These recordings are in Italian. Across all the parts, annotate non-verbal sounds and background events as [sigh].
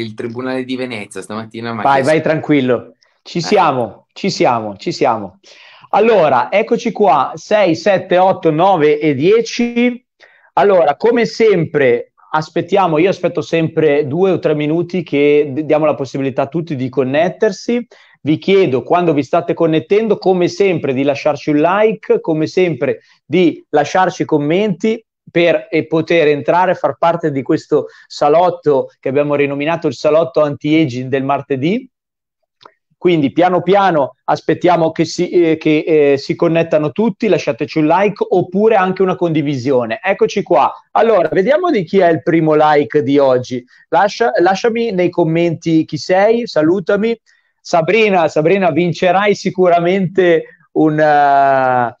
il Tribunale di Venezia stamattina. vai, vai tranquillo. Ci eh. siamo, eh. ci siamo, ci siamo. Allora, eccoci qua, 6, 7, 8, 9 e 10. Allora, come sempre, aspettiamo, io aspetto sempre due o tre minuti che diamo la possibilità a tutti di connettersi. Vi chiedo quando vi state connettendo, come sempre, di lasciarci un like, come sempre di lasciarci commenti per poter entrare a far parte di questo salotto che abbiamo rinominato il salotto anti-aging del martedì. Quindi piano piano aspettiamo che, si, eh, che eh, si, connettano tutti, lasciateci un like oppure anche una condivisione. Eccoci qua. Allora, vediamo di chi è il primo like di oggi. Lascia, lasciami nei commenti chi sei, salutami. Sabrina, Sabrina vincerai sicuramente un... Uh,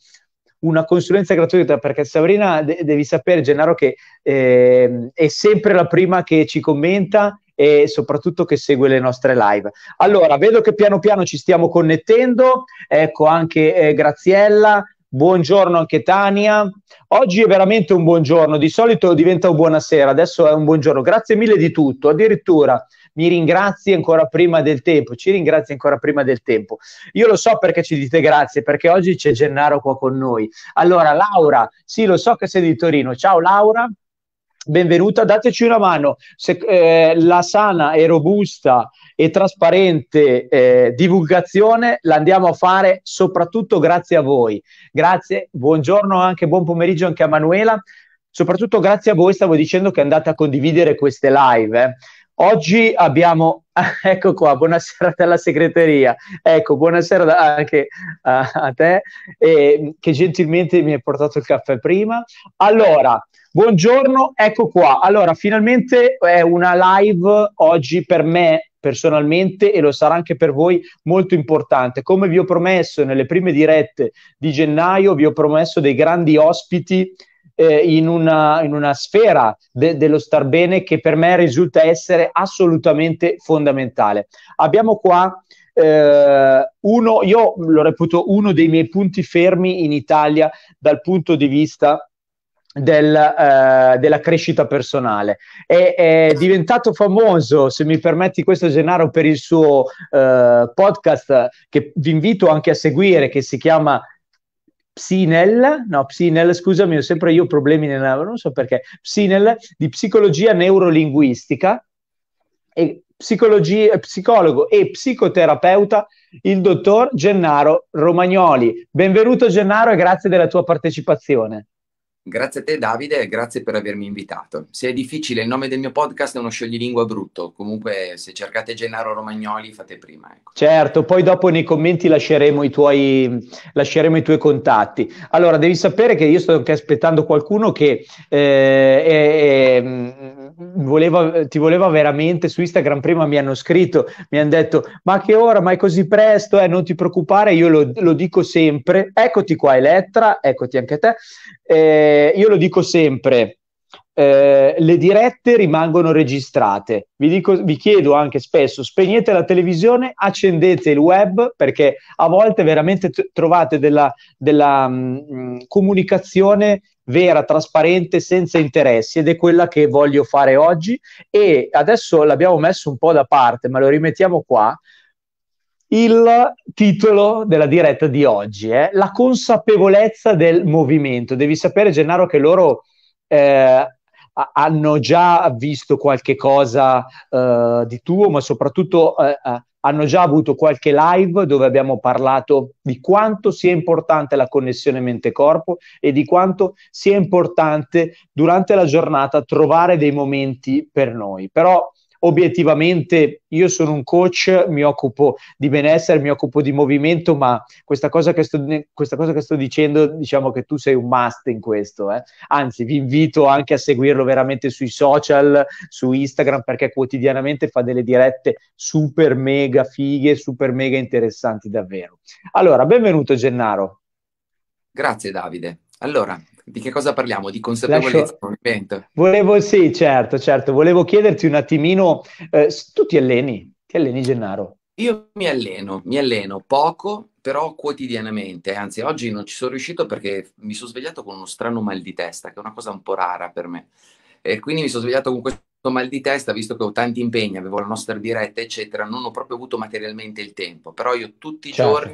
una consulenza gratuita perché Sabrina de- devi sapere Gennaro che eh, è sempre la prima che ci commenta e soprattutto che segue le nostre live. Allora, vedo che piano piano ci stiamo connettendo, ecco anche eh, Graziella, buongiorno anche Tania. Oggi è veramente un buongiorno, di solito diventa un buonasera, adesso è un buongiorno. Grazie mille di tutto, addirittura mi ringrazi ancora prima del tempo, ci ringrazi ancora prima del tempo. Io lo so perché ci dite grazie, perché oggi c'è Gennaro qua con noi. Allora, Laura, sì, lo so che sei di Torino. Ciao Laura, benvenuta, dateci una mano. Se, eh, la sana e robusta e trasparente eh, divulgazione la andiamo a fare soprattutto grazie a voi. Grazie, buongiorno anche, buon pomeriggio anche a Manuela. Soprattutto grazie a voi, stavo dicendo che andate a condividere queste live. Eh. Oggi abbiamo, [laughs] ecco qua, buonasera dalla segreteria, ecco, buonasera anche a, a te, eh, che gentilmente mi hai portato il caffè prima. Allora, buongiorno, ecco qua. Allora, finalmente è una live oggi per me personalmente e lo sarà anche per voi molto importante. Come vi ho promesso nelle prime dirette di gennaio, vi ho promesso dei grandi ospiti eh, in, una, in, una, sfera de- dello star bene che per me risulta essere assolutamente fondamentale. Abbiamo qua eh, uno, io lo reputo uno dei miei punti fermi in Italia dal punto di vista del, eh, della crescita personale. È, è, diventato famoso, se mi permetti questo Gennaro, per il suo eh, podcast che vi invito anche a seguire, che si chiama Psinel, no, Psinel, scusami, ho sempre io problemi nella, non so perché, Psinel di psicologia neurolinguistica e eh, psicologo e psicoterapeuta il dottor Gennaro Romagnoli. Benvenuto Gennaro e grazie della tua partecipazione. Grazie a te Davide grazie per avermi invitato. Se è difficile, il nome del mio podcast è uno scioglilingua brutto, comunque se cercate Gennaro Romagnoli fate prima. Ecco. Certo, poi dopo nei commenti lasceremo i, tuoi, lasceremo i, tuoi, contatti. Allora, devi sapere che io sto anche aspettando qualcuno che eh, è, è mm, volevo, eh, ti volevo veramente su Instagram, prima mi hanno scritto, mi hanno detto ma che ora, ma è così presto, eh, non ti preoccupare, io lo, lo dico sempre, eccoti qua Elettra, eccoti anche te, eh, io lo dico sempre, eh, le dirette rimangono registrate. Vi, dico, vi, chiedo anche spesso: spegnete la televisione, accendete il web perché a volte veramente t- trovate della, della mh, mm, mm, comunicazione vera, trasparente, senza interessi ed è quella che voglio fare oggi e adesso l'abbiamo messo un po' da parte, ma lo rimettiamo qua. Il titolo della diretta di oggi è eh? La consapevolezza del movimento. Devi sapere, Gennaro, che loro eh, hanno già visto qualche cosa eh, di tuo, ma soprattutto eh, eh hanno già avuto qualche live dove abbiamo parlato di quanto sia importante la connessione mente-corpo e di quanto sia importante durante la giornata trovare dei momenti per noi. Però obiettivamente io sono un coach, mi occupo di benessere, mi occupo di movimento, ma questa cosa che sto, cosa che sto dicendo, diciamo che tu sei un must in questo. Eh. Anzi, vi invito anche a seguirlo veramente sui social, su Instagram, perché quotidianamente fa delle dirette super mega fighe, super mega interessanti davvero. Allora, benvenuto Gennaro. Grazie Davide. Allora, di che cosa parliamo? Di consapevolezza, Lascio... Volevo, sì, certo, certo. Volevo chiederti un attimino, eh, tu ti alleni? Ti alleni, Gennaro? Io mi alleno, mi alleno poco, però quotidianamente. Anzi, oggi non ci sono riuscito perché mi sono svegliato con uno strano mal di testa, che è una cosa un po' rara per me. E quindi mi sono svegliato con questo mal di testa, visto che ho tanti impegni, avevo la nostra diretta, eccetera, non ho proprio avuto materialmente il tempo, però io tutti i certo. giorni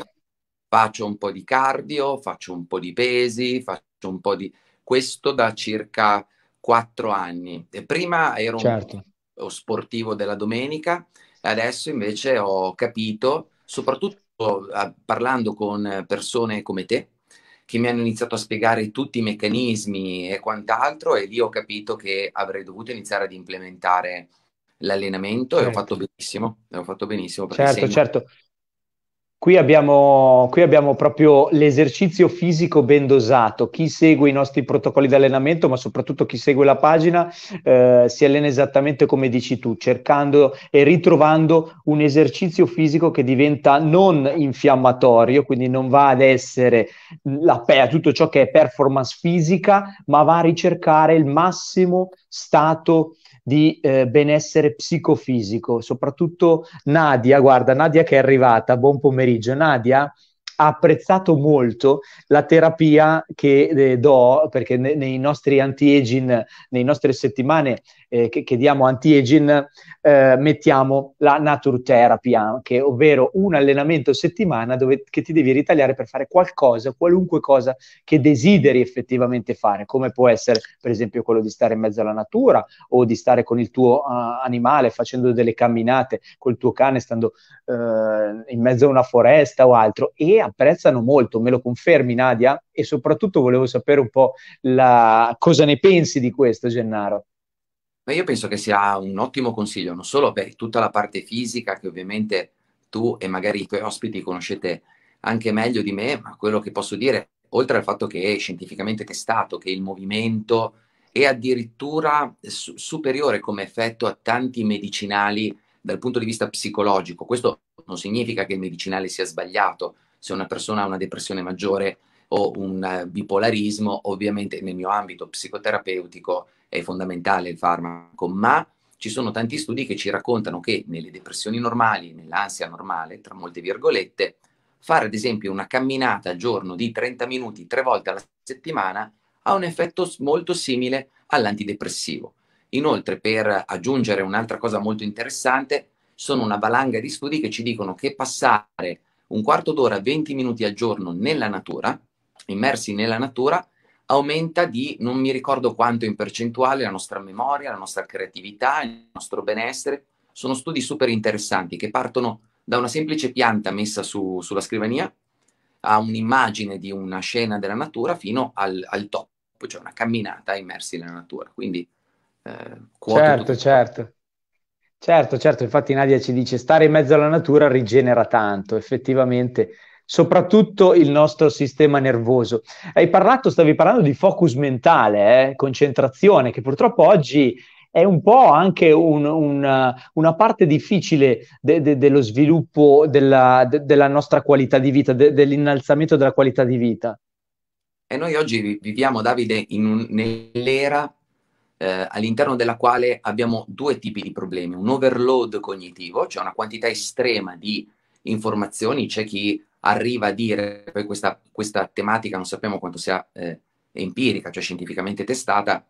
faccio un po' di cardio, faccio un po' di pesi, faccio un po' di... Questo da circa quattro anni. E prima ero certo. un sportivo della domenica, e adesso invece ho capito, soprattutto ah, parlando con persone come te, che mi hanno iniziato a spiegare tutti i meccanismi e quant'altro, e lì ho capito che avrei dovuto iniziare ad implementare l'allenamento certo. e ho fatto benissimo. Ho fatto benissimo certo, sembra... certo. Qui abbiamo, qui abbiamo, proprio l'esercizio fisico ben dosato. Chi segue i nostri protocolli di allenamento, ma soprattutto chi segue la pagina, eh, si allena esattamente come dici tu, cercando e ritrovando un esercizio fisico che diventa non infiammatorio, quindi non va ad essere la, tutto ciò che è performance fisica, ma va a ricercare il massimo stato di eh, benessere psicofisico, soprattutto Nadia, guarda, Nadia che è arrivata, buon pomeriggio. Nadia, ha apprezzato molto la terapia che eh, do, perché ne, nei nostri anti-aging, nei nostre settimane eh, che, che, diamo anti-aging, eh, mettiamo la nature therapy anche, ovvero un allenamento a settimana dove, che ti devi ritagliare per fare qualcosa, qualunque cosa che desideri effettivamente fare, come può essere per esempio quello di stare in mezzo alla natura o di stare con il tuo uh, animale facendo delle camminate col tuo cane, stando uh, in mezzo a una foresta o altro e apprezzano molto, me lo confermi Nadia? E soprattutto volevo sapere un po' la... cosa ne pensi di questo Gennaro. Beh, io penso che sia un ottimo consiglio, non solo per tutta la parte fisica, che ovviamente tu e magari i tuoi ospiti conoscete anche meglio di me, ma quello che posso dire, oltre al fatto che è scientificamente testato, che il movimento è addirittura su- superiore come effetto a tanti medicinali dal punto di vista psicologico. Questo non significa che il medicinale sia sbagliato. Se una persona ha una depressione maggiore o un bipolarismo, ovviamente nel mio ambito psicoterapeutico è fondamentale il farmaco, ma ci sono tanti studi che ci raccontano che nelle depressioni normali, nell'ansia normale, tra molte virgolette, fare ad esempio una camminata al giorno di 30 minuti tre volte alla settimana ha un effetto molto simile all'antidepressivo. Inoltre, per aggiungere un'altra cosa molto interessante, sono una valanga di studi che ci dicono che passare un quarto d'ora, 20 minuti al giorno nella natura, immersi nella natura, aumenta di non mi ricordo quanto in percentuale la nostra memoria, la nostra creatività, il nostro benessere. Sono studi super interessanti che partono da una semplice pianta messa su, sulla scrivania a un'immagine di una scena della natura fino al, al top, cioè una camminata immersi nella natura. Quindi, eh, certo, certo. Certo, certo, infatti Nadia ci dice stare in mezzo alla natura rigenera tanto, effettivamente soprattutto il nostro sistema nervoso. Hai parlato, stavi parlando di focus mentale, eh? concentrazione, che purtroppo oggi è un po' anche un, un, una parte difficile de, de, dello sviluppo della, de, della, nostra qualità di vita, dell'innalzamento della qualità di vita. E noi oggi viviamo, Davide, un, nell'era eh, all'interno della quale abbiamo due tipi di problemi. Un overload cognitivo, cioè una quantità estrema di informazioni, c'è chi arriva a dire, poi questa, questa tematica non sappiamo quanto sia eh, empirica, cioè scientificamente testata,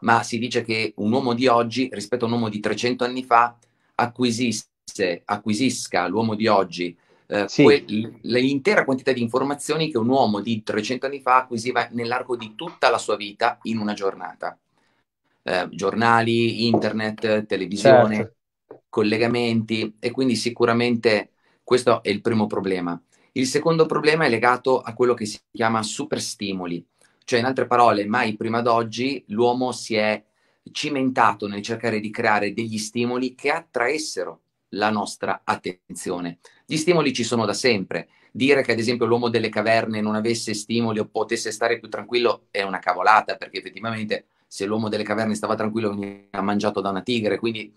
ma si dice che un uomo di oggi rispetto a un uomo di 300 anni fa acquisisse, acquisisca l'uomo di oggi eh, sì. que- l'intera quantità di informazioni che un uomo di 300 anni fa acquisiva nell'arco di tutta la sua vita in una giornata. Eh, giornali, internet, televisione, certo. collegamenti e quindi sicuramente questo è il primo problema. Il secondo problema è legato a quello che si chiama superstimoli, cioè in altre parole, mai prima d'oggi l'uomo si è cimentato nel cercare di creare degli stimoli che attraessero la nostra attenzione. Gli stimoli ci sono da sempre. Dire che ad esempio l'uomo delle caverne non avesse stimoli o potesse stare più tranquillo è una cavolata, perché effettivamente se l'uomo delle caverne stava tranquillo veniva mangiato da una tigre, quindi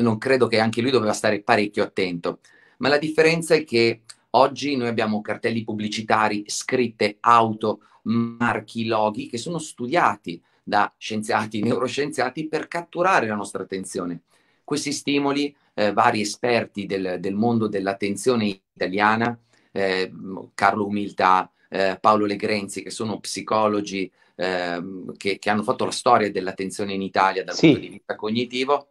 non credo che anche lui doveva stare parecchio attento ma la differenza è che oggi noi abbiamo cartelli pubblicitari, scritte, auto, marchi, loghi che sono studiati da scienziati, [laughs] neuroscienziati per catturare la nostra attenzione. Questi stimoli, eh, vari esperti del, del, mondo dell'attenzione italiana, eh, Carlo Umiltà, eh, Paolo Legrenzi, che sono psicologi ehm, che, che, hanno fatto la storia dell'attenzione in Italia dal sì. punto di vista cognitivo,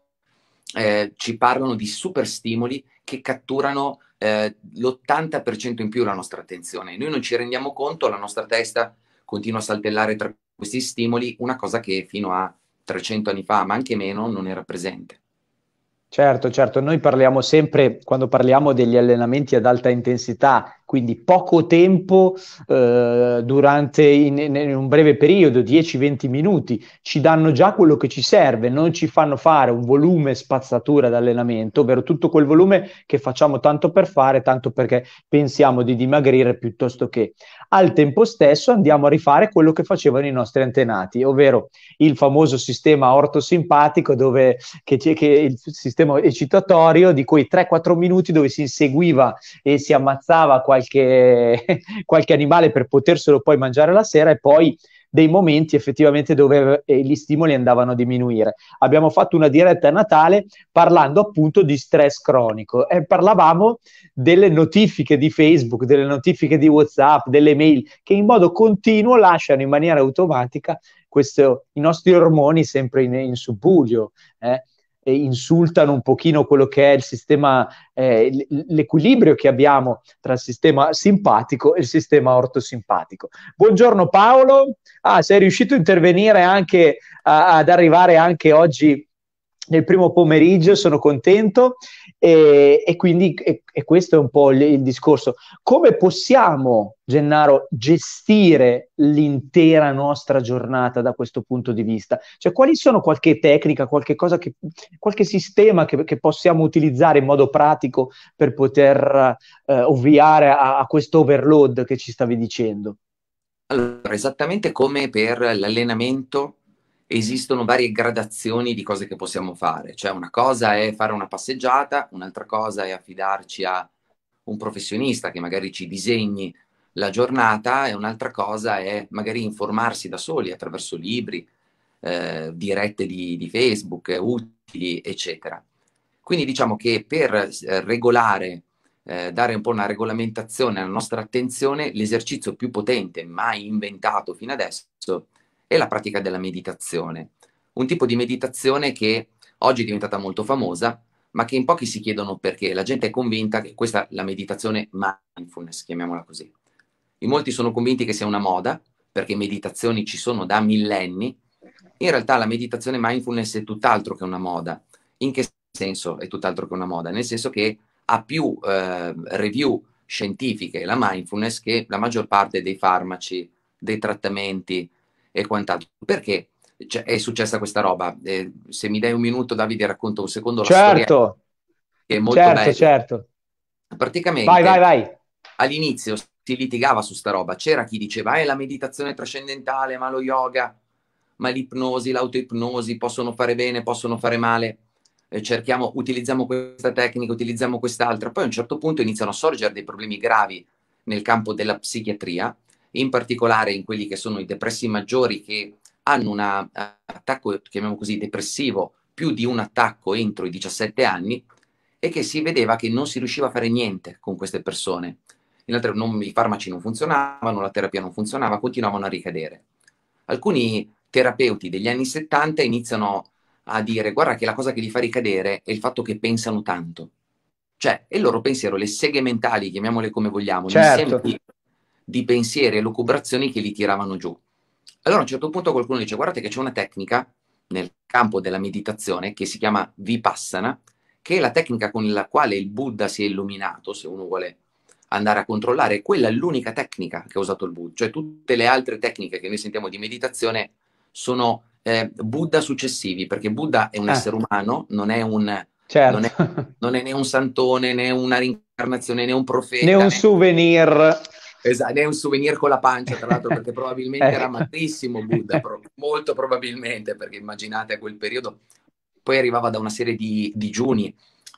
eh, ci parlano di super stimoli che catturano eh, l'80% in più la nostra attenzione. Noi non ci rendiamo conto, la nostra testa continua a saltellare tra questi stimoli, una cosa che fino a 300 anni fa, ma anche meno, non era presente. Certo, certo, noi parliamo sempre, quando parliamo degli allenamenti ad alta intensità, quindi poco tempo eh, durante in, in, un breve periodo, 10-20 minuti, ci danno già quello che ci serve, non ci fanno fare un volume spazzatura d'allenamento, ovvero tutto quel volume che facciamo tanto per fare, tanto perché pensiamo di dimagrire piuttosto che al tempo stesso andiamo a rifare quello che facevano i nostri antenati, ovvero il famoso sistema ortosimpatico dove che, che il sistema eccitatorio di quei 3-4 minuti dove si inseguiva e si ammazzava quasi qualche, [laughs] qualche animale per poterselo poi mangiare la sera e poi dei momenti effettivamente dove eh, gli stimoli andavano a diminuire. Abbiamo fatto una diretta a Natale parlando appunto di stress cronico e parlavamo delle notifiche di Facebook, delle notifiche di WhatsApp, delle mail che in modo continuo lasciano in maniera automatica questo, i nostri ormoni sempre in, in subbuglio. Eh? eh, insultano un pochino quello che è il sistema, eh, l'equilibrio che abbiamo tra il sistema simpatico e il sistema ortosimpatico. Buongiorno Paolo, ah, sei riuscito a intervenire anche a- ad arrivare anche oggi nel primo pomeriggio, sono contento e, e quindi e, e questo è un po' il, il, discorso. Come possiamo, Gennaro, gestire l'intera nostra giornata da questo punto di vista? Cioè, quali sono qualche tecnica, qualche, che, qualche sistema che, che, possiamo utilizzare in modo pratico per poter eh, ovviare a, a questo overload che ci stavi dicendo? Allora, esattamente come per l'allenamento esistono varie gradazioni di cose che possiamo fare. Cioè una cosa è fare una passeggiata, un'altra cosa è affidarci a un professionista che magari ci disegni la giornata e un'altra cosa è magari informarsi da soli attraverso libri, eh, dirette di, di, Facebook, utili, eccetera. Quindi diciamo che per eh, regolare, eh, dare un po' una regolamentazione alla nostra attenzione, l'esercizio più potente mai inventato fino adesso è la pratica della meditazione. Un tipo di meditazione che oggi è diventata molto famosa, ma che in pochi si chiedono perché. La gente è convinta che questa è la meditazione mindfulness, chiamiamola così. In molti sono convinti che sia una moda, perché meditazioni ci sono da millenni. In realtà la meditazione mindfulness è tutt'altro che una moda. In che senso è tutt'altro che una moda? Nel senso che ha più eh, review scientifiche la mindfulness che la maggior parte dei farmaci, dei trattamenti, e quant'altro. Perché cioè, è successa questa roba? Eh, se mi dai un minuto, Davide, racconto un secondo certo. che è molto certo, bella. Certo. Praticamente vai, vai, vai. all'inizio si litigava su sta roba, c'era chi diceva eh, la meditazione trascendentale, ma lo yoga, ma l'ipnosi, l'autoipnosi possono fare bene, possono fare male eh, cerchiamo, utilizziamo questa tecnica, utilizziamo quest'altra, poi a un certo punto iniziano a sorgere dei problemi gravi nel campo della psichiatria in particolare in quelli che sono i depressi maggiori che hanno un eh, attacco, chiamiamo così, depressivo, più di un attacco entro i 17 anni, e che si vedeva che non si riusciva a fare niente con queste persone. Inoltre non, i farmaci non funzionavano, la terapia non funzionava, continuavano a ricadere. Alcuni terapeuti degli anni 70 iniziano a dire guarda che la cosa che li fa ricadere è il fatto che pensano tanto. Cioè, il loro pensiero, le seghe mentali, chiamiamole come vogliamo, certo. insieme di pensieri e lucubrazioni che li tiravano giù. Allora a un certo punto qualcuno dice guardate che c'è una tecnica nel campo della meditazione che si chiama Vipassana, che è la tecnica con la quale il Buddha si è illuminato, se uno vuole andare a controllare, quella è l'unica tecnica che ha usato il Buddha, cioè tutte le altre tecniche che noi sentiamo di meditazione sono eh, Buddha successivi, perché Buddha è un eh. essere umano, non è un... Certo. Non, è, non, è, né un santone, né una rincarnazione, né un profeta. [laughs] Né un né... souvenir. Esatto, è un souvenir con la pancia, tra l'altro, perché [laughs] probabilmente era eh. magrissimo Buddha, pro- [laughs] molto probabilmente, perché immaginate a quel periodo, poi arrivava da una serie di digiuni.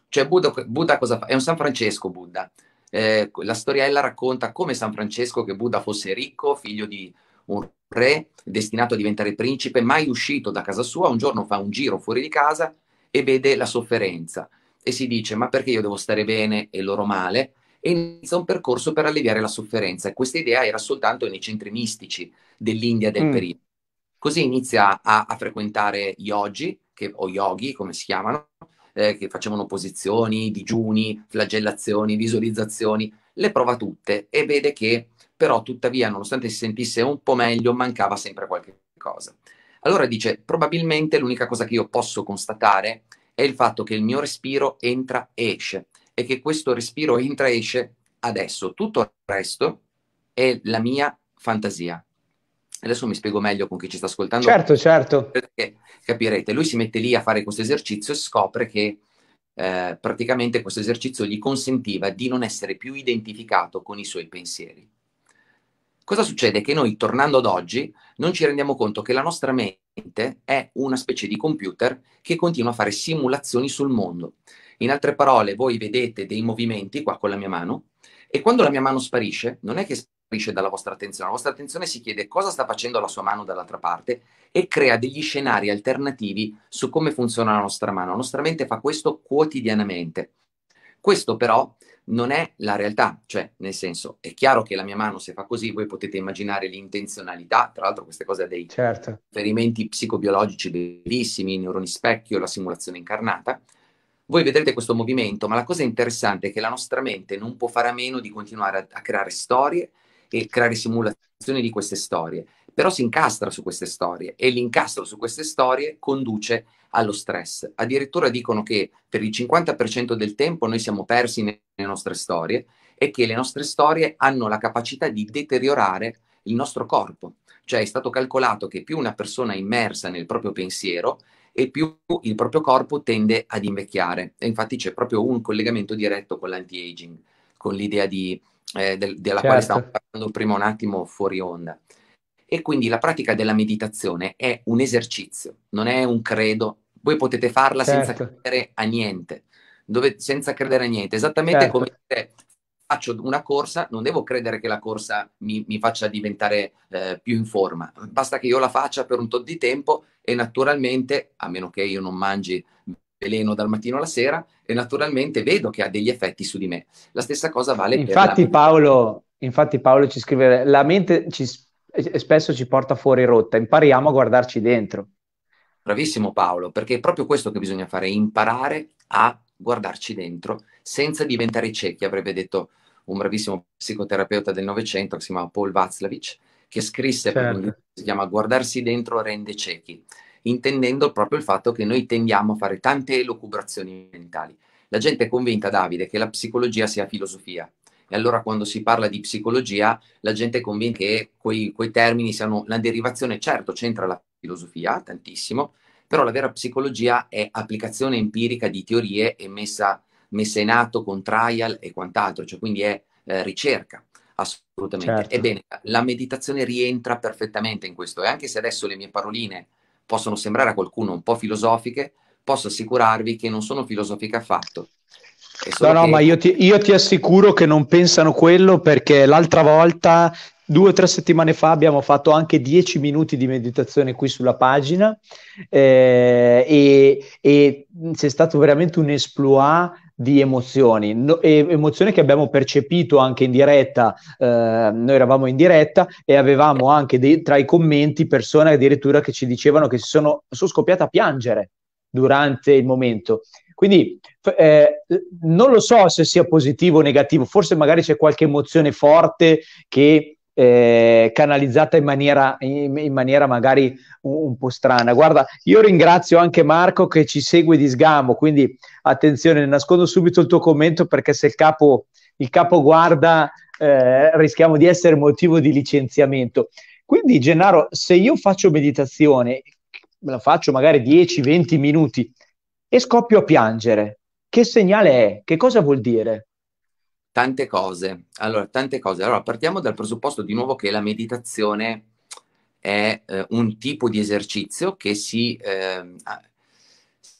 Cioè Buddha, Buddha cosa fa? È un San Francesco Buddha. Eh, la storiella racconta come San Francesco, che Buddha fosse ricco, figlio di un re, destinato a diventare principe, mai uscito da casa sua, un giorno fa un giro fuori di casa e vede la sofferenza e si dice ma perché io devo stare bene e loro male? e inizia un percorso per alleviare la sofferenza. Questa idea era soltanto nei centri mistici dell'India del mm. periodo. Così inizia a, a frequentare yogi, che, o yogi come si chiamano, eh, che facevano posizioni, digiuni, flagellazioni, visualizzazioni, le prova tutte e vede che però tuttavia, nonostante si sentisse un po' meglio, mancava sempre qualche cosa. Allora dice, probabilmente l'unica cosa che io posso constatare è il fatto che il mio respiro entra e esce è che questo respiro entra e esce adesso. Tutto il resto è la mia fantasia. Adesso mi spiego meglio con chi ci sta ascoltando. Certo, certo. Perché capirete, lui si mette lì a fare questo esercizio e scopre che eh, praticamente questo esercizio gli consentiva di non essere più identificato con i suoi pensieri. Cosa succede? Che noi, tornando ad oggi, non ci rendiamo conto che la nostra mente è una specie di computer che continua a fare simulazioni sul mondo. In altre parole, voi vedete dei movimenti qua con la mia mano e quando la mia mano sparisce, non è che sparisce dalla vostra attenzione, la vostra attenzione si chiede cosa sta facendo la sua mano dall'altra parte e crea degli scenari alternativi su come funziona la nostra mano. La nostra mente fa questo quotidianamente. Questo però non è la realtà, cioè nel senso è chiaro che la mia mano se fa così voi potete immaginare l'intenzionalità, tra l'altro queste cose ha dei certo. riferimenti psicobiologici bellissimi, i neuroni specchio, la simulazione incarnata, voi vedrete questo movimento, ma la cosa interessante è che la nostra mente non può fare a meno di continuare a, a creare storie e creare simulazioni di queste storie, però si incastra su queste storie e l'incastro su queste storie conduce allo stress. Addirittura dicono che per il 50% del tempo noi siamo persi nelle nostre storie e che le nostre storie hanno la capacità di deteriorare il nostro corpo. Cioè è stato calcolato che più una persona è immersa nel proprio pensiero e più il proprio corpo tende ad invecchiare. E infatti c'è proprio un collegamento diretto con l'anti-aging, con l'idea di, eh, del, della certo. quale stavamo parlando prima un attimo fuori onda. E quindi la pratica della meditazione è un esercizio, non è un credo. Voi potete farla certo. senza credere a niente, dove, senza credere a niente, esattamente certo. come faccio una corsa, non devo credere che la corsa mi, mi faccia diventare eh, più in forma, basta che io la faccia per un tot di tempo e naturalmente, a meno che io non mangi veleno dal mattino alla sera, e naturalmente vedo che ha degli effetti su di me. La stessa cosa vale infatti, per la... Paolo, infatti Paolo ci scrive, la mente ci, eh, eh, spesso ci porta fuori rotta, impariamo a guardarci dentro. Bravissimo Paolo, perché è proprio questo che bisogna fare, imparare a guardarci dentro senza diventare ciechi, avrebbe detto un bravissimo psicoterapeuta del Novecento che si chiama Paul Vaclavich, che scrisse certo. un libro che si chiama Guardarsi dentro rende ciechi, intendendo proprio il fatto che noi tendiamo a fare tante elucubrazioni mentali. La gente è convinta, Davide, che la psicologia sia filosofia. E allora quando si parla di psicologia, la gente è convinta che quei, quei termini siano la derivazione, certo, c'entra la filosofia tantissimo, però la vera psicologia è applicazione empirica di teorie e messa, messa in atto con trial e quant'altro, cioè quindi è eh, ricerca. Assolutamente. Certo. Ebbene, la meditazione rientra perfettamente in questo e anche se adesso le mie paroline possono sembrare a qualcuno un po' filosofiche, posso assicurarvi che non sono filosofiche affatto. No, no, che... ma io ti, io ti, assicuro che non pensano quello perché l'altra volta Due o tre settimane fa abbiamo fatto anche dieci minuti di meditazione qui sulla pagina eh, e, e, c'è stato veramente un esploit di emozioni, no, emozioni che abbiamo percepito anche in diretta, eh, noi eravamo in diretta e avevamo anche dei, tra i commenti persone addirittura che ci dicevano che si sono, sono scoppiate a piangere durante il momento. Quindi eh, non lo so se sia positivo o negativo, forse magari c'è qualche emozione forte che eh, canalizzata in maniera, in, in maniera magari un, un, po' strana. Guarda, io ringrazio anche Marco che ci segue di sgamo, quindi attenzione, nascondo subito il tuo commento perché se il capo, il capo guarda eh, rischiamo di essere motivo di licenziamento. Quindi Gennaro, se io faccio meditazione, me la faccio magari 10-20 minuti e scoppio a piangere, che segnale è? Che cosa vuol dire? Tante cose. Allora, certo. tante cose. Allora, partiamo dal presupposto di nuovo che la meditazione è eh, un tipo di esercizio che si, eh,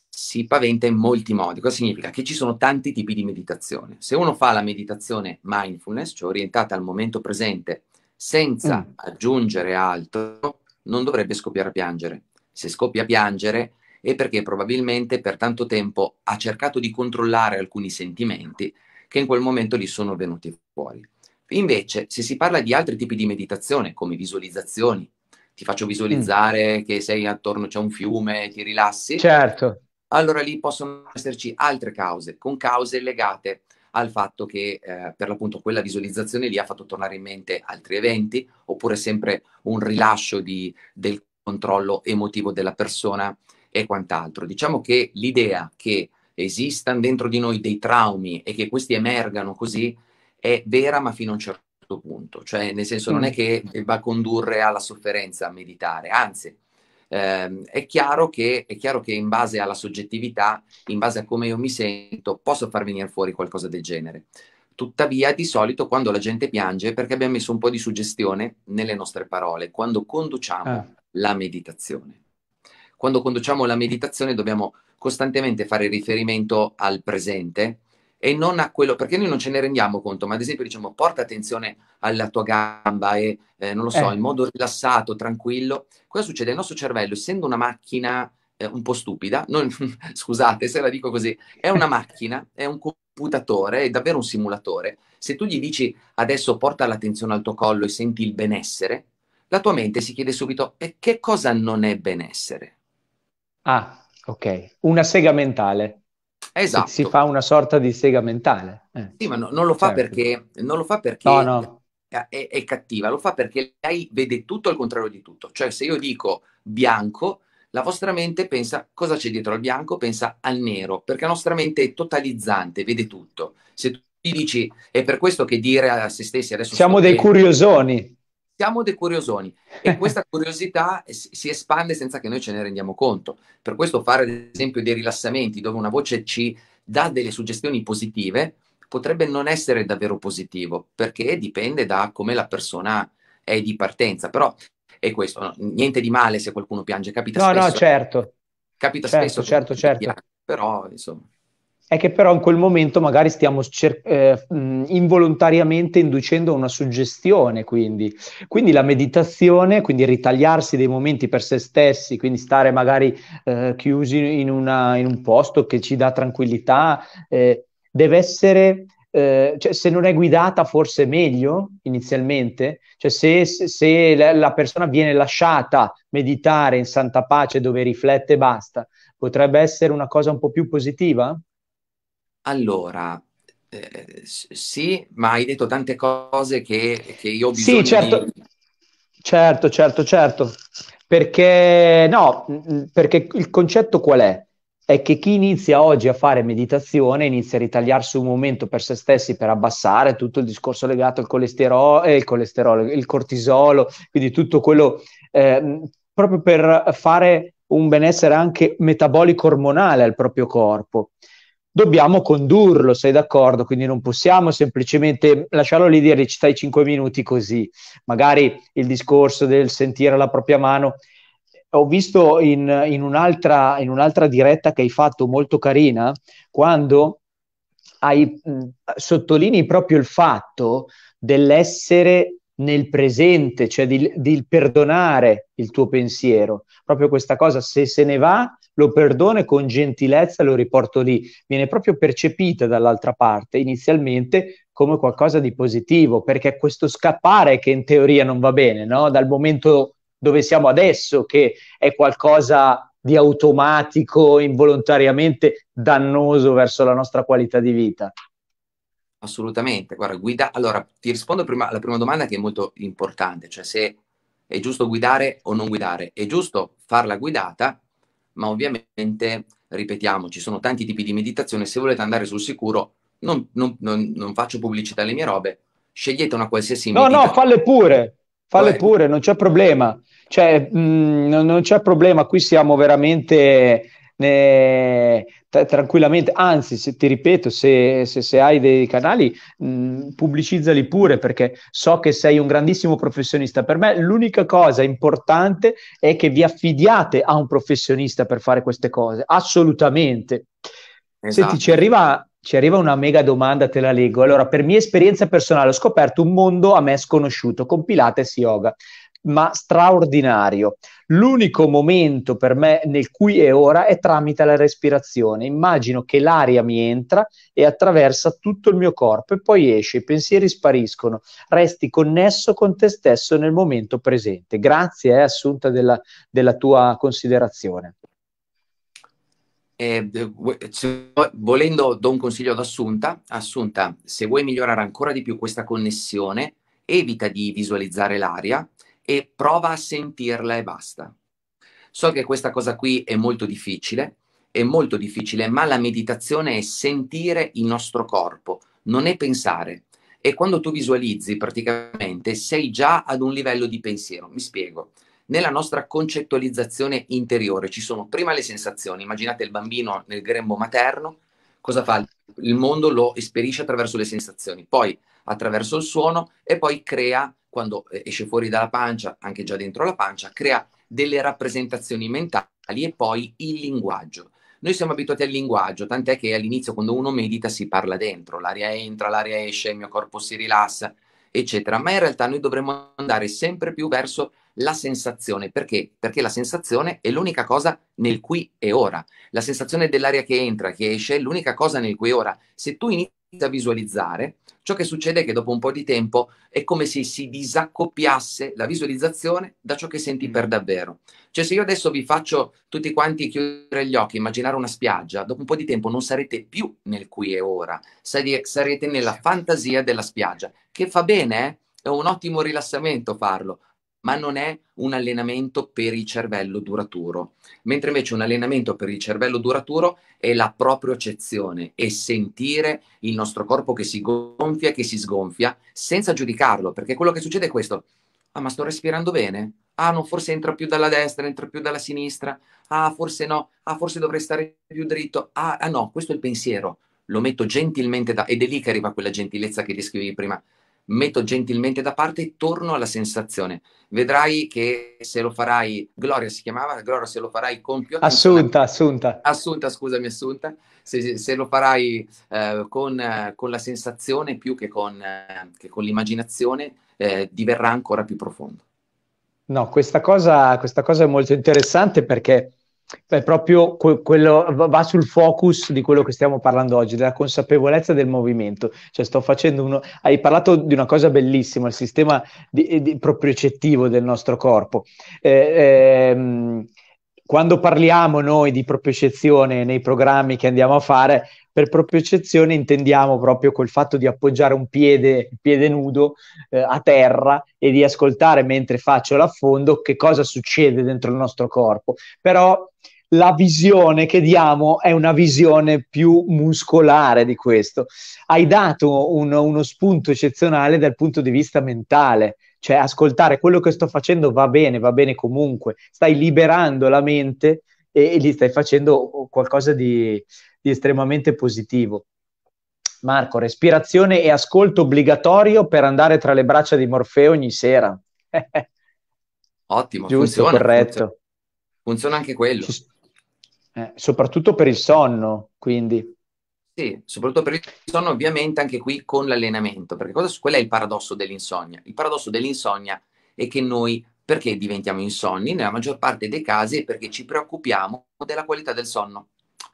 si paventa in molti modi. Cosa significa? Che ci sono tanti tipi di meditazione. Se uno fa la meditazione mindfulness, cioè orientata al momento presente, senza mm. aggiungere altro, non dovrebbe scoppiare a piangere. Se scoppia a piangere è perché probabilmente per tanto tempo ha cercato di controllare alcuni sentimenti che in quel momento gli sono venuti fuori. Invece, se si parla di altri tipi di meditazione, come visualizzazioni, ti faccio mm. visualizzare mm. che sei attorno, c'è un fiume, ti rilassi. Certo. Allora lì possono esserci altre cause, con cause legate al fatto che eh, per l'appunto quella visualizzazione lì ha fatto tornare in mente altri eventi, oppure sempre un rilascio di, del controllo emotivo della persona e quant'altro. Diciamo che l'idea che esistano dentro di noi dei traumi e che questi emergano così, è vera ma fino a un certo punto. Cioè, nel senso, non è mm. che va a condurre alla sofferenza a meditare, anzi, ehm, è, chiaro che, è chiaro che in base alla soggettività, in base a come io mi sento, posso far venire fuori qualcosa del genere. Tuttavia, di solito quando la gente piange, è perché abbiamo messo un po' di suggestione nelle nostre parole, quando conduciamo ah. la meditazione quando conduciamo la meditazione dobbiamo costantemente fare riferimento al presente e non a quello, perché noi non ce ne rendiamo conto, ma ad esempio diciamo porta attenzione alla tua gamba e eh, non lo so, eh. in modo rilassato, tranquillo. Cosa succede? Il nostro cervello, essendo una macchina eh, un po' stupida, non, [laughs] scusate se la dico così, è una [laughs] macchina, è un computatore, è davvero un simulatore. Se tu gli dici adesso porta l'attenzione al tuo collo e senti il benessere, la tua mente si chiede subito e che cosa non è benessere? Ah, ok. Una sega mentale. Esatto. Si, fa una sorta di sega mentale. Eh. Sì, ma no, non, lo certo. perché, non, lo fa perché, no, no. È, è, cattiva, lo fa perché lei vede tutto al contrario di tutto. Cioè, se io dico bianco, la vostra mente pensa cosa c'è dietro al bianco, pensa al nero, perché la nostra mente è totalizzante, vede tutto. Se tu ti dici, è per questo che dire a se stessi adesso... Siamo dei bene, curiosoni siamo dei curiosoni e [laughs] questa curiosità si espande senza che noi ce ne rendiamo conto. Per questo fare ad esempio dei rilassamenti dove una voce ci dà delle suggestioni positive potrebbe non essere davvero positivo perché dipende da come la persona è di partenza. Però è questo, no? niente di male se qualcuno piange, capita no, spesso. No, no, certo. Capita certo, spesso. Certo, certo. Piange, però insomma è che però in quel momento magari stiamo cer- eh, involontariamente inducendo una suggestione, quindi. quindi. la meditazione, quindi ritagliarsi dei momenti per se stessi, quindi stare magari eh, chiusi in, una, in, un posto che ci dà tranquillità, eh, deve essere, eh, cioè, se non è guidata forse meglio inizialmente, cioè se, se, la persona viene lasciata meditare in santa pace dove riflette e basta, potrebbe essere una cosa un po' più positiva? Allora, eh, sì, ma hai detto tante cose che, che io ho bisogno Sì, certo, di... certo, certo, certo. Perché, no, mm, mm, perché il concetto qual è? È che chi inizia oggi a fare meditazione inizia a ritagliarsi un momento per se stessi per abbassare tutto il discorso legato al colesterolo, eh, il, colesterolo il cortisolo, quindi tutto quello eh, proprio per fare un benessere anche metabolico ormonale al proprio corpo dobbiamo condurlo, sei d'accordo? Quindi non possiamo semplicemente lasciarlo lì e dire ci stai 5 minuti così. Magari il discorso del sentire la propria mano. Ho visto in, in, un'altra, in un'altra diretta che hai fatto molto carina, quando hai, mh, mm, sottolinei proprio il fatto dell'essere nel presente, cioè di, di, perdonare il tuo pensiero. Proprio questa cosa, se se ne va, lo perdono e con gentilezza lo riporto lì. Viene proprio percepita dall'altra parte inizialmente come qualcosa di positivo, perché questo scappare che in teoria non va bene, no? dal momento dove siamo adesso, che è qualcosa di automatico, involontariamente dannoso verso la nostra qualità di vita. Assolutamente, guarda, guida... Allora, ti rispondo prima alla prima domanda che è molto importante, cioè se è giusto guidare o non guidare. È giusto farla guidata ma ovviamente, ripetiamo, ci sono tanti tipi di meditazione, se volete andare sul sicuro, non, non, non, non faccio pubblicità alle mie robe, scegliete una qualsiasi no, meditazione. No, no, falle pure, falle Vabbè. pure, non c'è problema. Cioè, mh, mm, non c'è problema, qui siamo veramente eh, tranquillamente, anzi, se, ti ripeto, se, se, se hai dei canali, mh, mm, pubblicizzali pure perché so che sei un grandissimo professionista. Per me l'unica cosa importante è che vi affidiate a un professionista per fare queste cose, assolutamente. Esatto. Senti, ci arriva, ci arriva una mega domanda, te la leggo. Allora, per mia esperienza personale ho scoperto un mondo a me sconosciuto con Pilates Yoga ma straordinario. L'unico momento per me nel cui è ora è tramite la respirazione. Immagino che l'aria mi entra e attraversa tutto il mio corpo e poi esce, i pensieri spariscono, resti connesso con te stesso nel momento presente. Grazie, eh, Assunta, della, della tua considerazione. Eh, volendo, do un consiglio ad Assunta. Assunta, se vuoi migliorare ancora di più questa connessione, evita di visualizzare l'aria e prova a sentirla e basta. So che questa cosa qui è molto difficile, è molto difficile, ma la meditazione è sentire il nostro corpo, non è pensare. E quando tu visualizzi praticamente sei già ad un livello di pensiero. Mi spiego. Nella nostra concettualizzazione interiore ci sono prima le sensazioni. Immaginate il bambino nel grembo materno, cosa fa? Il mondo lo esperisce attraverso le sensazioni, poi attraverso il suono e poi crea quando eh, esce fuori dalla pancia, anche già dentro la pancia, crea delle rappresentazioni mentali e poi il linguaggio. Noi siamo abituati al linguaggio, tant'è che all'inizio quando uno medita si parla dentro, l'aria entra, l'aria esce, il mio corpo si rilassa, eccetera, ma in realtà noi dovremmo andare sempre più verso la sensazione, perché? Perché la sensazione è l'unica cosa nel qui e ora. La sensazione dell'aria che entra, che esce, è l'unica cosa nel qui e ora. Se tu inizi a visualizzare, ciò che succede è che dopo un po' di tempo è come se si disaccoppiasse la visualizzazione da ciò che senti mm. per davvero. Cioè se io adesso vi faccio tutti quanti chiudere gli occhi, immaginare una spiaggia, dopo un po' di tempo non sarete più nel qui e ora, sarete nella certo. fantasia della spiaggia, che fa bene, eh? è un ottimo rilassamento farlo, ma non è un allenamento per il cervello duraturo. Mentre invece un allenamento per il cervello duraturo è la propria accezione e sentire il nostro corpo che si gonfia e che si sgonfia senza giudicarlo, perché quello che succede è questo. Ah, ma sto respirando bene? Ah, no, forse entra più dalla destra, entra più dalla sinistra. Ah, forse no. Ah, forse dovrei stare più dritto. Ah, ah no, questo è il pensiero. Lo metto gentilmente da... Ed è lì che arriva quella gentilezza che descrivi prima metto gentilmente da parte e torno alla sensazione. Vedrai che se lo farai, Gloria si chiamava, Gloria se lo farai con più attenzione. Assunta, assunta. Assunta, scusami, assunta. Se, se lo farai eh, con, con, la sensazione più che con, che con l'immaginazione, eh, diverrà ancora più profondo. No, questa cosa, questa cosa è molto interessante perché Beh, proprio que- quello va sul focus di quello che stiamo parlando oggi, della consapevolezza del movimento. Cioè, sto facendo uno. Hai parlato di una cosa bellissima, il sistema di, di propriocettivo del nostro corpo. Eh, ehm, quando parliamo noi di propriocezione nei programmi che andiamo a fare, per propriocezione intendiamo proprio col fatto di appoggiare un piede, piede nudo eh, a terra e di ascoltare mentre faccio l'affondo che cosa succede dentro il nostro corpo. Però la visione che diamo è una visione più muscolare di questo. Hai dato un, uno spunto eccezionale dal punto di vista mentale, cioè ascoltare quello che sto facendo va bene, va bene comunque, stai liberando la mente e, e gli stai facendo qualcosa di, di estremamente positivo. Marco, respirazione e ascolto obbligatorio per andare tra le braccia di Morfeo ogni sera. [laughs] Ottimo, Giusto, funziona, corretto. Funziona, funziona anche quello. Ci, eh, soprattutto per il sonno, quindi. Sì, soprattutto per il sonno, ovviamente anche qui con l'allenamento, perché cosa, quello è il paradosso dell'insonnia. Il paradosso dell'insonnia è che noi perché diventiamo insonni? Nella maggior parte dei casi è perché ci preoccupiamo della qualità del sonno.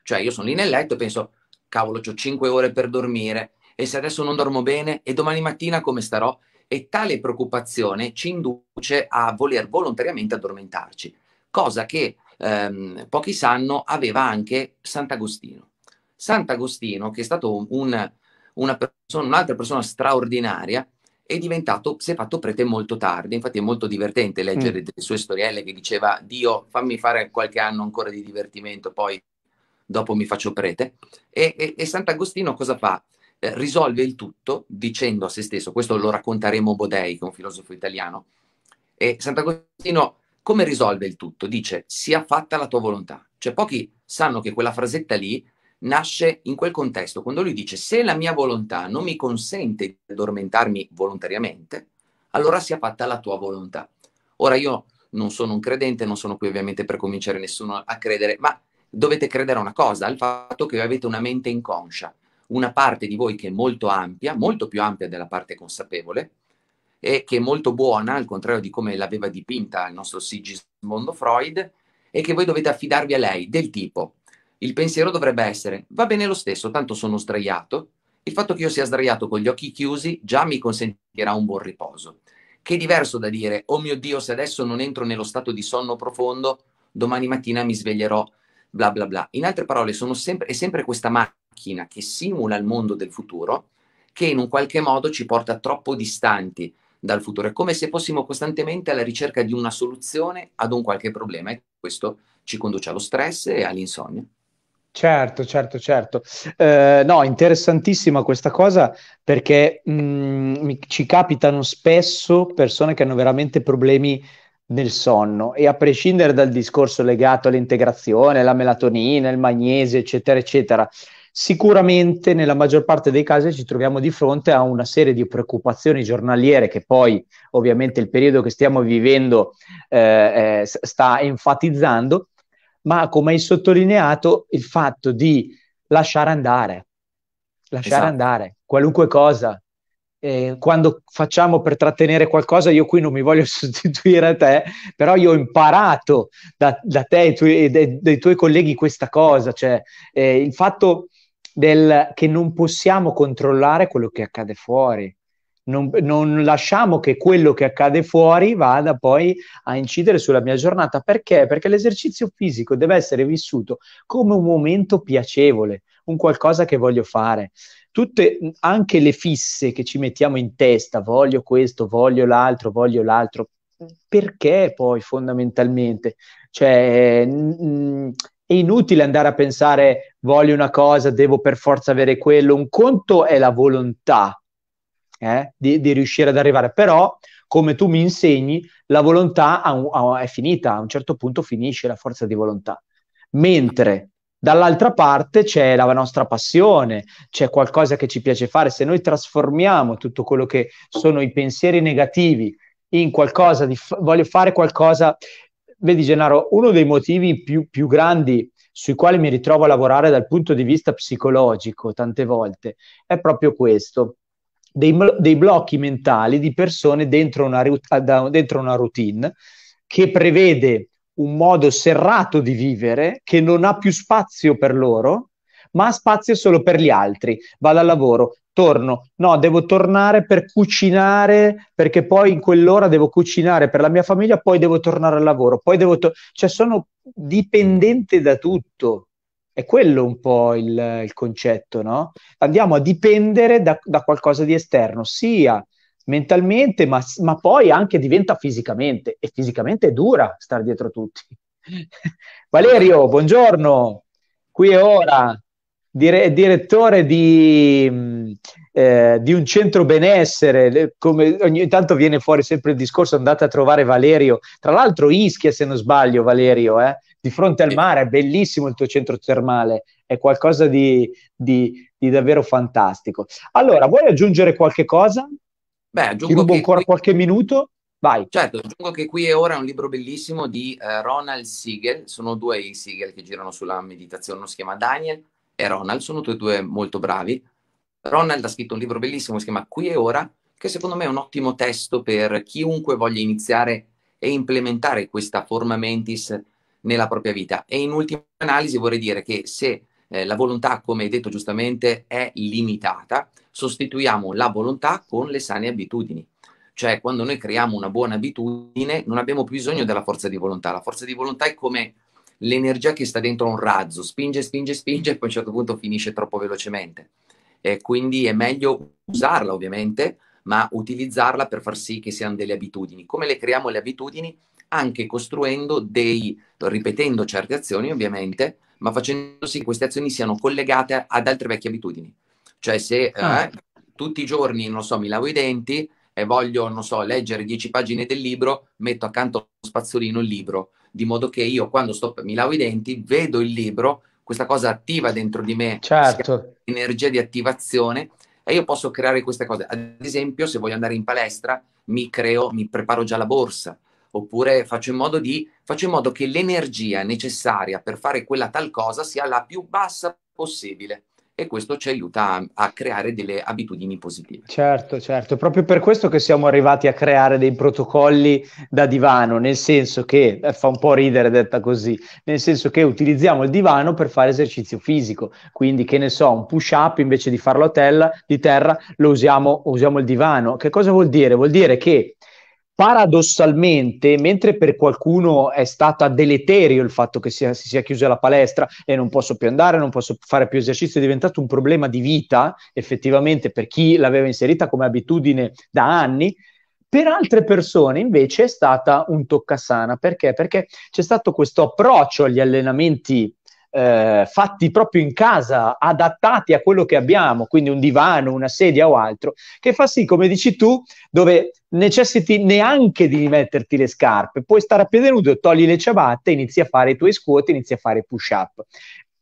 Cioè io sono lì nel letto e penso, cavolo, ho 5 ore per dormire e se adesso non dormo bene e domani mattina come starò? E tale preoccupazione ci induce a voler volontariamente addormentarci, cosa che ehm, pochi sanno aveva anche Sant'Agostino. Sant'Agostino, che è stato un, una persona, un'altra persona straordinaria, è diventato, si è fatto prete molto tardi. Infatti è molto divertente leggere mm. delle sue storielle che diceva Dio fammi fare qualche anno ancora di divertimento, poi dopo mi faccio prete. E, e, e Sant'Agostino cosa fa? Eh, risolve il tutto dicendo a se stesso, questo lo racconteremo Bodei, che è un filosofo italiano, e Sant'Agostino come risolve il tutto? Dice, sia fatta la tua volontà. Cioè pochi sanno che quella frasetta lì nasce in quel contesto, quando lui dice, se la mia volontà non mi consente di addormentarmi volontariamente, allora sia fatta la tua volontà. Ora io non sono un credente, non sono qui ovviamente per convincere nessuno a credere, ma dovete credere a una cosa, al fatto che avete una mente inconscia, una parte di voi che è molto ampia, molto più ampia della parte consapevole, e che è molto buona, al contrario di come l'aveva dipinta il nostro Sigismondo Freud, e che voi dovete affidarvi a lei, del tipo, il pensiero dovrebbe essere, va bene lo stesso, tanto sono sdraiato, il fatto che io sia sdraiato con gli occhi chiusi già mi consentirà un buon riposo, che è diverso da dire, oh mio Dio, se adesso non entro nello stato di sonno profondo, domani mattina mi sveglierò bla bla bla. In altre parole, sempre, è sempre questa macchina che simula il mondo del futuro che in un qualche modo ci porta troppo distanti dal futuro. È come se fossimo costantemente alla ricerca di una soluzione ad un qualche problema e questo ci conduce allo stress e all'insonnia. Certo, certo, certo. Eh, no, interessantissima questa cosa perché mh, mm, ci capitano spesso persone che hanno veramente problemi nel sonno e a prescindere dal discorso legato all'integrazione, la melatonina, il magnesio, eccetera, eccetera, sicuramente nella maggior parte dei casi ci troviamo di fronte a una serie di preoccupazioni giornaliere che poi ovviamente il periodo che stiamo vivendo eh, eh, sta enfatizzando, ma come hai sottolineato il fatto di lasciare andare, lasciare esatto. andare qualunque cosa, eh, quando facciamo per trattenere qualcosa, io qui non mi voglio [laughs] sostituire a te, però io ho imparato da, da te e dai, dai, tuoi colleghi questa cosa, cioè eh, il fatto del, che non possiamo controllare quello che accade fuori. Non, non, lasciamo che quello che accade fuori vada poi a incidere sulla mia giornata. Perché? Perché l'esercizio fisico deve essere vissuto come un momento piacevole, un qualcosa che voglio fare tutte anche le fisse che ci mettiamo in testa, voglio questo, voglio l'altro, voglio l'altro, mm. perché poi fondamentalmente? Cioè, mh, è inutile andare a pensare voglio una cosa, devo per forza avere quello, un conto è la volontà eh, di, di, riuscire ad arrivare, però come tu mi insegni, la volontà a un, a, è finita, a un certo punto finisce la forza di volontà, mentre Dall'altra parte c'è la nostra passione, c'è qualcosa che ci piace fare. Se noi trasformiamo tutto quello che sono i pensieri negativi in qualcosa di f- voglio fare qualcosa. Vedi Gennaro, uno dei motivi più, più grandi sui quali mi ritrovo a lavorare dal punto di vista psicologico tante volte è proprio questo. Dei, dei blocchi mentali di persone dentro una, dentro una routine che prevede un modo serrato di vivere che non ha più spazio per loro, ma ha spazio solo per gli altri. Vado al lavoro, torno, no, devo tornare per cucinare, perché poi in quell'ora devo cucinare per la mia famiglia, poi devo tornare al lavoro, poi devo... To- cioè sono dipendente da tutto. È quello un po' il, il concetto, no? Andiamo a dipendere da, da qualcosa di esterno, sia mentalmente, ma, ma, poi anche diventa fisicamente, e fisicamente è dura stare dietro tutti. [laughs] Valerio, buongiorno, qui e ora, dire, direttore di, mm, eh, di, un centro benessere, come ogni tanto viene fuori sempre il discorso, andate a trovare Valerio, tra l'altro Ischia se non sbaglio Valerio, eh? di fronte al mare, è bellissimo il tuo centro termale, è qualcosa di, di, di davvero fantastico. Allora, vuoi aggiungere qualche cosa? Beh, aggiungo Ti rubo ancora qui... qualche minuto? Vai. Certo, aggiungo che qui e ora è un libro bellissimo di eh, Ronald Siegel, sono due i Siegel che girano sulla meditazione, uno si chiama Daniel e Ronald, sono tutti e due molto bravi. Ronald ha scritto un libro bellissimo, si chiama Qui e ora, che secondo me è un ottimo testo per chiunque voglia iniziare e implementare questa forma mentis nella propria vita. E in ultima analisi vorrei dire che se eh, la volontà, come hai detto giustamente, è limitata, sostituiamo la volontà con le sane abitudini. Cioè, quando noi creiamo una buona abitudine, non abbiamo più bisogno della forza di volontà. La forza di volontà è come l'energia che sta dentro un razzo, spinge, spinge, spinge e poi a un certo punto finisce troppo velocemente. E quindi è meglio usarla, ovviamente, ma utilizzarla per far sì che siano delle abitudini. Come le creiamo le abitudini? anche costruendo dei, ripetendo certe azioni ovviamente, ma facendo sì che queste azioni siano collegate ad altre vecchie abitudini. Cioè se eh, ah. eh, tutti i giorni, non so, mi lavo i denti e voglio, non so, leggere dieci pagine del libro, metto accanto uno spazzolino il libro, di modo che io quando sto, mi lavo i denti, vedo il libro, questa cosa attiva dentro di me, certo. energia di attivazione e io posso creare queste cose. Ad esempio, se voglio andare in palestra, mi creo, mi preparo già la borsa, oppure faccio in modo, di, faccio in modo che l'energia necessaria per fare quella tal cosa sia la più bassa possibile e questo ci aiuta a, a, creare delle abitudini positive. Certo, certo, proprio per questo che siamo arrivati a creare dei protocolli da divano, nel senso che, eh, fa un po' ridere detta così, nel senso che utilizziamo il divano per fare esercizio fisico, quindi che ne so, un push up invece di farlo a tella, di terra, lo usiamo, usiamo il divano. Che cosa vuol dire? Vuol dire che paradossalmente, mentre per qualcuno è stato deleterio il fatto che sia, si sia chiusa la palestra e non posso più andare, non posso fare più esercizio, è diventato un problema di vita effettivamente per chi l'aveva inserita come abitudine da anni. Per altre persone invece è stata un toccasana, perché? Perché c'è stato questo approccio agli allenamenti eh, fatti proprio in casa, adattati a quello che abbiamo, quindi un divano, una sedia o altro, che fa sì, come dici tu, dove necessiti neanche di rimetterti le scarpe, puoi stare a piede nudo, togli le ciabatte, inizi a fare i tuoi squat, inizi a fare push up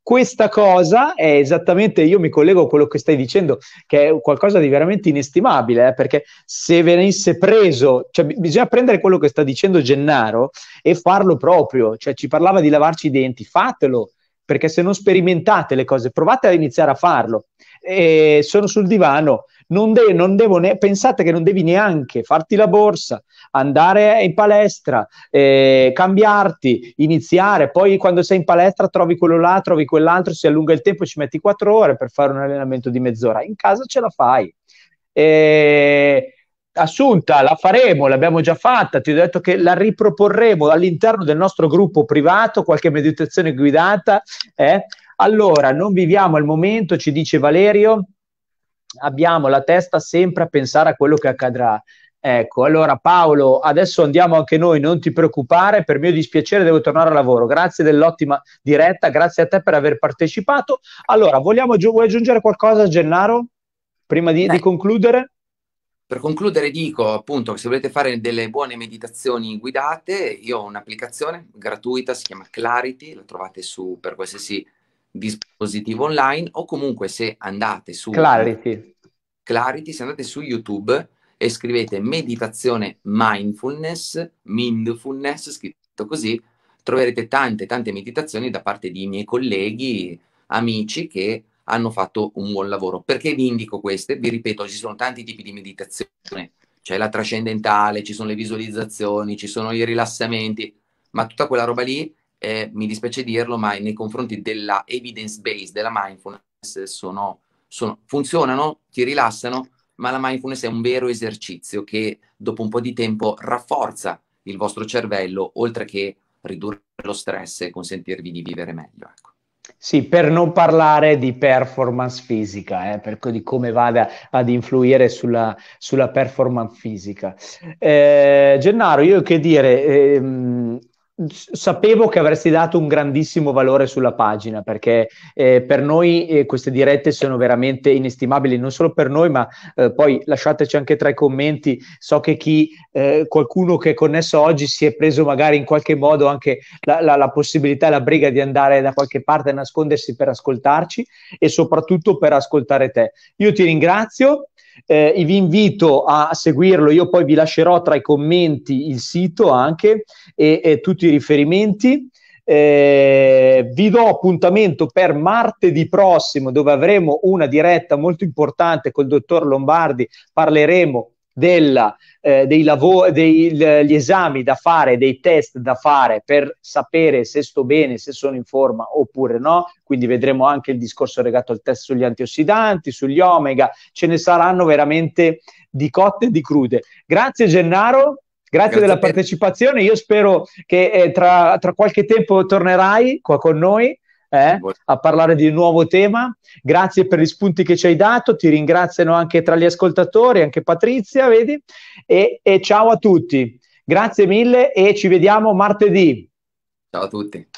questa cosa è esattamente, io mi collego a quello che stai dicendo, che è qualcosa di veramente inestimabile, eh, perché se venisse preso, cioè, bisogna prendere quello che sta dicendo Gennaro e farlo proprio, cioè ci parlava di lavarci i denti, fatelo, perché se non sperimentate le cose, provate a iniziare a farlo. E sono sul divano, non, de- non devo ne- pensate che non devi neanche farti la borsa, andare in palestra, eh, cambiarti, iniziare, poi quando sei in palestra trovi quello là, trovi quell'altro, si allunga il tempo, ci metti quattro ore per fare un allenamento di mezz'ora, in casa ce la fai. E assunta, la faremo, l'abbiamo già fatta, ti ho detto che la riproporremo all'interno del nostro gruppo privato, qualche meditazione guidata. Eh? Allora, non viviamo il momento, ci dice Valerio, abbiamo la testa sempre a pensare a quello che accadrà. Ecco, allora Paolo, adesso andiamo anche noi, non ti preoccupare, per mio dispiacere devo tornare al lavoro. Grazie dell'ottima diretta, grazie a te per aver partecipato. Allora, vogliamo, vuoi aggiungere qualcosa, Gennaro, prima di, di concludere? Per concludere dico appunto che se volete fare delle buone meditazioni guidate, io ho un'applicazione gratuita, si chiama Clarity, la trovate su per qualsiasi dispositivo online o comunque se andate su Clarity. Clarity, se andate su YouTube e scrivete meditazione mindfulness, mindfulness scritto così, troverete tante tante meditazioni da parte di miei colleghi, amici che hanno fatto un buon lavoro. Perché vi indico queste? Vi ripeto, ci sono tanti tipi di meditazione, c'è la trascendentale, ci sono le visualizzazioni, ci sono i rilassamenti, ma tutta quella roba lì, eh, mi dispiace dirlo, ma nei confronti della evidence base, della mindfulness, sono, sono, funzionano, ti rilassano, ma la mindfulness è un vero esercizio che dopo un po' di tempo rafforza il vostro cervello, oltre che ridurre lo stress e consentirvi di vivere meglio. Ecco. Sì, per non parlare di performance fisica, eh, per, di come vada ad influire sulla, sulla performance fisica. Eh, Gennaro, io che dire, ehm, Sapevo che avresti dato un grandissimo valore sulla pagina perché eh, per noi eh, queste dirette sono veramente inestimabili, non solo per noi, ma eh, poi lasciateci anche tra i commenti. So che chi, eh, qualcuno che è connesso oggi si è preso magari in qualche modo anche la, la, la possibilità, la briga di andare da qualche parte a nascondersi per ascoltarci e soprattutto per ascoltare te. Io ti ringrazio. Eh, vi invito a seguirlo, io poi vi lascerò tra i commenti il sito anche e, e tutti i riferimenti. Eh, vi do appuntamento per martedì prossimo dove avremo una diretta molto importante col dottor Lombardi, parleremo della, eh, dei lavori, degli esami da fare, dei test da fare per sapere se sto bene, se sono in forma oppure no. Quindi vedremo anche il discorso legato al test sugli antiossidanti, sugli omega, ce ne saranno veramente di cotte e di crude. Grazie Gennaro. Grazie, Grazie della partecipazione, io spero che eh, tra, tra qualche tempo tornerai qua con noi eh, a parlare di un nuovo tema. Grazie per gli spunti che ci hai dato, ti ringraziano anche tra gli ascoltatori, anche Patrizia, vedi? E, e ciao a tutti. Grazie mille e ci vediamo martedì. Ciao a tutti.